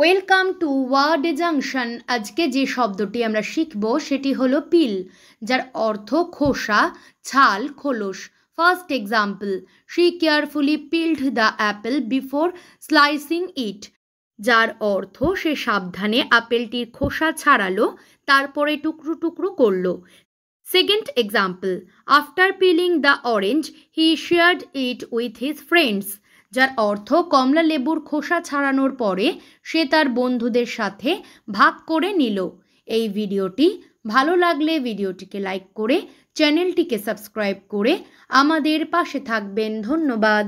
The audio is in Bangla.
ওয়েলকাম টু ওয়ার্ড জাংশন আজকে যে শব্দটি আমরা শিখব সেটি হলো পিল যার অর্থ খোসা ছাল খোলস first example she carefully peeled the apple before slicing it যার অর্থ সে সাবধানে আপেলটির খোসা ছাড়ালো তারপরে টুকরো টুকরো করলো second example after peeling the orange he shared it with his friends যার অর্থ কমলা লেবুর খোসা ছাড়ানোর পরে সে তার বন্ধুদের সাথে ভাগ করে নিল এই ভিডিওটি ভালো লাগলে ভিডিওটিকে লাইক করে চ্যানেলটিকে সাবস্ক্রাইব করে আমাদের পাশে থাকবেন ধন্যবাদ